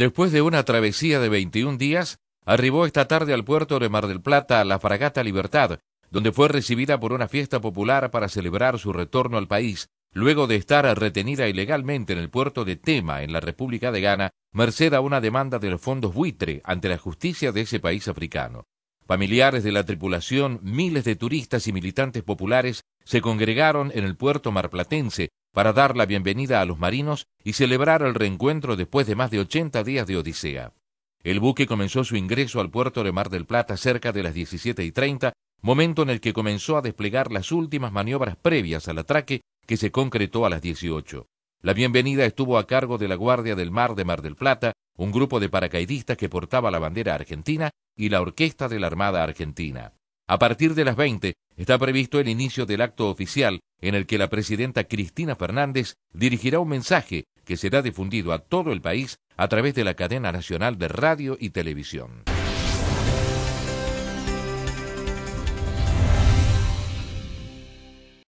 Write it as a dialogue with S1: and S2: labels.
S1: Después de una travesía de 21 días, arribó esta tarde al puerto de Mar del Plata la fragata Libertad, donde fue recibida por una fiesta popular para celebrar su retorno al país, luego de estar retenida ilegalmente en el puerto de Tema, en la República de Ghana, merced a una demanda de los fondos buitre ante la justicia de ese país africano. Familiares de la tripulación, miles de turistas y militantes populares se congregaron en el puerto marplatense para dar la bienvenida a los marinos y celebrar el reencuentro después de más de 80 días de odisea. El buque comenzó su ingreso al puerto de Mar del Plata cerca de las 17 y treinta, momento en el que comenzó a desplegar las últimas maniobras previas al atraque que se concretó a las 18. La bienvenida estuvo a cargo de la Guardia del Mar de Mar del Plata, un grupo de paracaidistas que portaba la bandera argentina y la Orquesta de la Armada Argentina. A partir de las 20, Está previsto el inicio del acto oficial en el que la presidenta Cristina Fernández dirigirá un mensaje que será difundido a todo el país a través de la cadena nacional de radio y televisión.